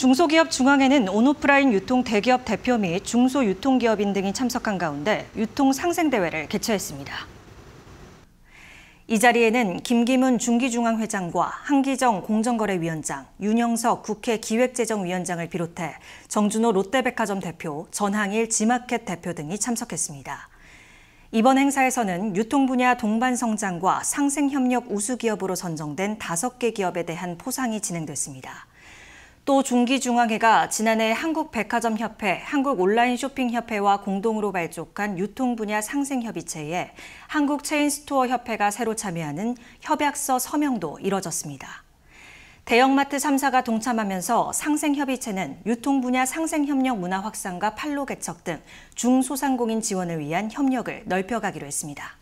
중소기업 중앙에는 온오프라인 유통 대기업 대표 및 중소유통기업인 등이 참석한 가운데 유통 상생대회를 개최했습니다. 이 자리에는 김기문 중기중앙회장과 한기정 공정거래위원장, 윤영석 국회 기획재정위원장을 비롯해 정준호 롯데백화점 대표, 전항일 지마켓 대표 등이 참석했습니다. 이번 행사에서는 유통 분야 동반 성장과 상생 협력 우수 기업으로 선정된 다섯 개 기업에 대한 포상이 진행됐습니다. 또 중기중앙회가 지난해 한국백화점협회, 한국온라인쇼핑협회와 공동으로 발족한 유통 분야 상생협의체에 한국체인스토어협회가 새로 참여하는 협약서 서명도 이뤄졌습니다. 대형마트 3사가 동참하면서 상생협의체는 유통 분야 상생협력 문화 확산과 판로 개척 등 중소상공인 지원을 위한 협력을 넓혀가기로 했습니다.